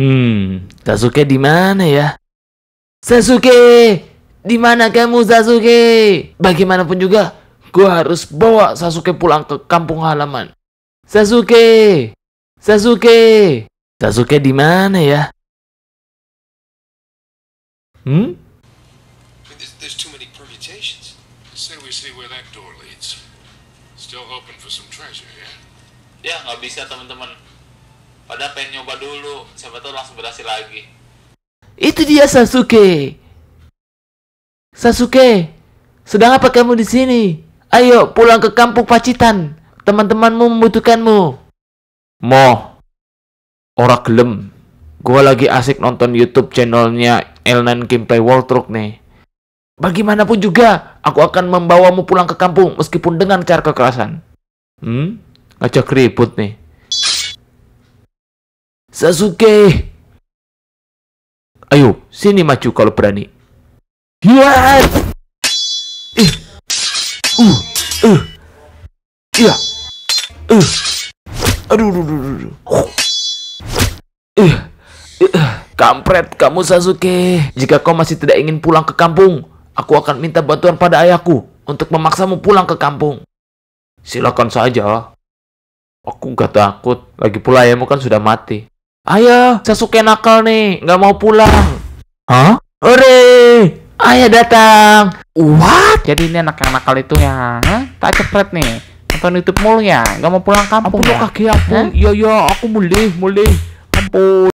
Hmm, Sasuke di mana ya? Sasuke, di mana kamu Sasuke? Bagaimanapun juga, gue harus bawa Sasuke pulang ke kampung halaman. Sasuke, Sasuke, Sasuke di mana ya? Hmm? Ya, nggak bisa teman-teman daripada pengen nyoba dulu siapa tahu langsung berhasil lagi itu dia Sasuke Sasuke sedang apa kamu di sini ayo pulang ke kampung Pacitan teman-temanmu membutuhkanmu Moh Ora gelem Gua lagi asik nonton YouTube channelnya Elnan Gameplay World Truck nih Bagaimanapun juga, aku akan membawamu pulang ke kampung meskipun dengan cara kekerasan. Hmm? Ngajak ribut nih. Sasuke! Ayo, sini maju kalau berani. Hiat! Eh! Uh! Uh! Iya! Uh! Aduh, aduh, aduh, aduh. Uh. Uh. Kampret, kamu Sasuke. Jika kau masih tidak ingin pulang ke kampung, aku akan minta bantuan pada ayahku untuk memaksamu pulang ke kampung. Silakan saja. Aku gak takut. Lagi pula ayahmu kan sudah mati. Ayo, Sasuke nakal nih, nggak mau pulang. Hah? Ore, ayah datang. What? Jadi ini anak yang nakal itu ya, tak cepet nih. Nonton YouTube mulu ya, nggak mau pulang kampung ampun, ya? kaki aku, Iya, iya, aku mulih, mulih. Ampun.